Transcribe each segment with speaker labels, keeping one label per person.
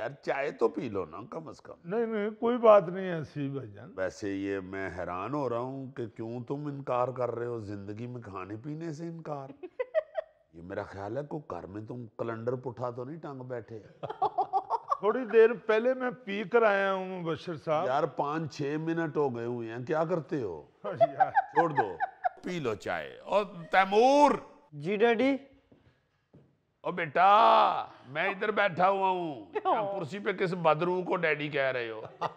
Speaker 1: यार चाय तो पी लो ना कम से कम नहीं नहीं कोई बात नहीं है सी भाईजान वैसे ये मैं हैरान हो रहा हूँ कि क्यों तुम इनकार कर रहे हो जिंदगी में खाने पीने से इनकार ये मेरा ख्याल है को घर में तुम कैलेंडर पुठा तो नहीं टांग बैठे थोड़ी देर पहले मैं पी कर आया हूँ बशर साहब यार पाँच छह मिनट हो गए हुए हैं क्या करते हो छोड़ दो पी लो चाय और तैमूर जी डैडी ओ बेटा मैं इधर बैठा हुआ हूँ कुर्सी पे किस बदरू को डैडी कह रहे हो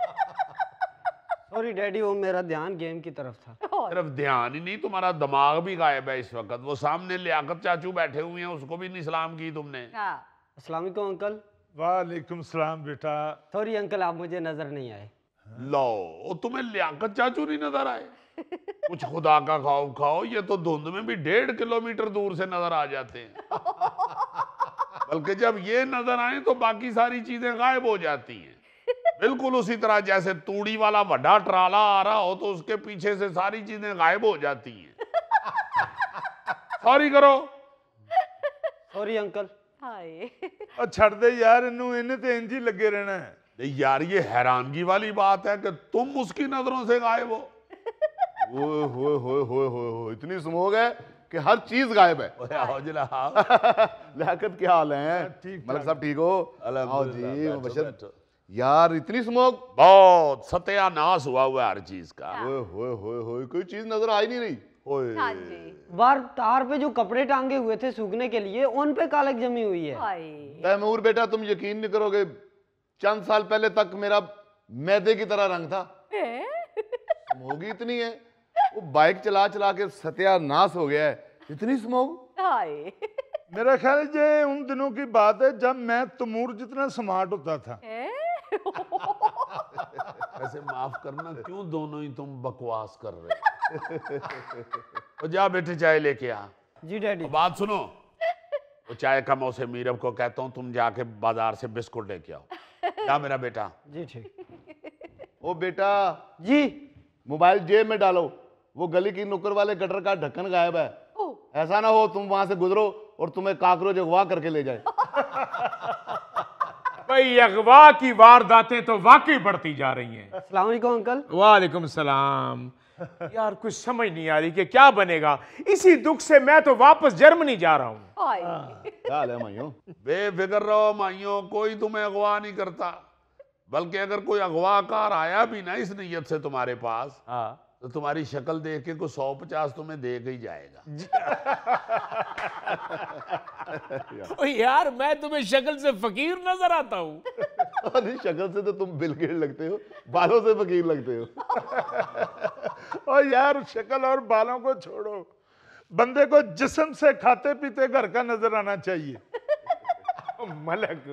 Speaker 1: सॉरी डैडी वो मेरा ध्यान गेम की तरफ था सिर्फ ध्यान ही नहीं तुम्हारा दिमाग भी गायब है इस वक्त वो सामने लियाकत चाचू बैठे हुए हैं उसको भी नहीं सलाम की तुमने हाँ। अस्सलाम अंकल वालेकुम सलाम बेटा सॉरी अंकल आप मुझे नजर नहीं आए लो तुम्हें लियाकत चाचू नहीं नजर आए कुछ खुदा का खाओ खाओ ये तो धुंध में भी डेढ़ किलोमीटर दूर से नजर आ जाते हैं बल्कि जब ये नजर आए तो बाकी सारी चीजें गायब हो जाती हैं बिल्कुल उसी तरह जैसे तूड़ी वाला वड्डा ट्राला आ रहा हो तो उसके पीछे से सारी चीजें गायब हो जाती हैं सॉरी करो सॉरी अंकल छड़ दे यार ਦੇ ਯਾਰ ਇਹਨੂੰ ਇਹਨੇ लगे रहना है यार ये हैरानगी वाली बात है कि तुम उसकी नजरों से गायब हो ओए होए होए होए होए इतनी स्मोक है कि हर चीज गायब है लियाकत क्या हाल है मलिक साहब ठीक हो जी मुबशर यार इतनी स्मोक बहुत सत्यानाश हुआ हुआ हर चीज का ओए होए होए होए कोई चीज नजर आई नहीं रही हाँ वार तार पे जो कपड़े टांगे हुए थे सूखने के लिए उन पे कालक जमी हुई है तैमूर बेटा तुम यकीन नहीं करोगे चंद साल पहले तक मेरा मैदे की तरह रंग था होगी इतनी है वो बाइक चला चला के सत्यानाश हो गया है इतनी स्मोक मेरा ख्याल ये उन दिनों की बात है जब मैं तुमूर जितना स्मार्ट होता था ऐसे माफ करना क्यों दोनों ही तुम बकवास कर रहे हो जा बेटे चाय लेके आ जी डैडी बात सुनो वो चाय का उसे मीरब को कहता हूँ तुम जाके बाजार से बिस्कुट लेके आओ जा मेरा बेटा जी ठीक ओ बेटा जी मोबाइल जेब में डालो वो गली की नुकर वाले गटर का ढक्कन गायब है ऐसा ना हो तुम वहां से गुजरो और तुम्हें काकरोच अगवा करके ले जाए भाई अगवा की वारदातें तो वाकई बढ़ती जा रही हैं अस्सलाम अंकल वालेकुम सलाम यार कुछ समझ नहीं आ रही कि क्या बनेगा इसी दुख से मैं तो वापस जर्मनी जा रहा हूँ हाँ। माइयों बेफिक्र रहो माइयों कोई तुम्हें अगवा नहीं करता बल्कि अगर कोई अगवाकार आया भी ना इस नीयत से तुम्हारे पास हाँ। तो तुम्हारी शक्ल देख के कुछ सौ पचास तुम्हें देख ही जाएगा यार मैं तुम्हें शक्ल से फकीर नजर आता हूँ अरे शक्ल से तो तुम बिलगेट लगते हो बालों से फकीर लगते हो और यार शक्ल और बालों को छोड़ो बंदे को जिसम से खाते पीते घर का नजर आना चाहिए मलक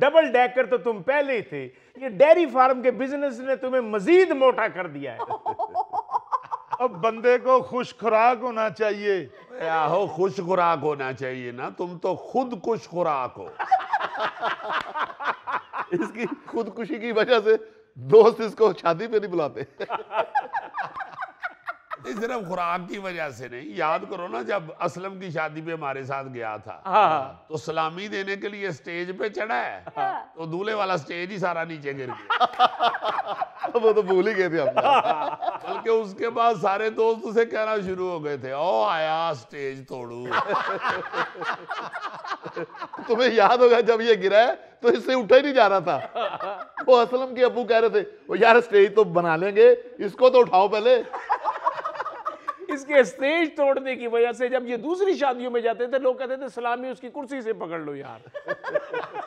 Speaker 1: डबल डेकर तो तुम पहले ही थे ये डेयरी फार्म के बिजनेस ने तुम्हें मजीद मोटा कर दिया है अब बंदे को खुश खुराक होना चाहिए आहो खुश खुराक होना चाहिए ना तुम तो खुद खुश खुराक हो इसकी खुदकुशी की वजह से दोस्त इसको शादी पे नहीं बुलाते सिर्फ खुराक की वजह से नहीं याद करो ना जब असलम की शादी पे हमारे साथ गया था हाँ। तो सलामी देने के लिए स्टेज पे चढ़ा है हाँ। तो दूल्हे वाला स्टेज ही सारा नीचे गिर गया वो तो भूल ही गए थे बल्कि उसके बाद सारे दोस्त उसे कहना शुरू हो गए थे ओ आया स्टेज तोड़ू तुम्हें याद होगा जब ये गिरा है तो इससे उठा ही नहीं जा रहा था वो असलम के अबू कह रहे थे वो यार स्टेज तो बना लेंगे इसको तो उठाओ पहले इसके स्टेज तोड़ने की वजह से जब ये दूसरी शादियों में जाते थे लोग कहते थे सलामी उसकी कुर्सी से पकड़ लो यार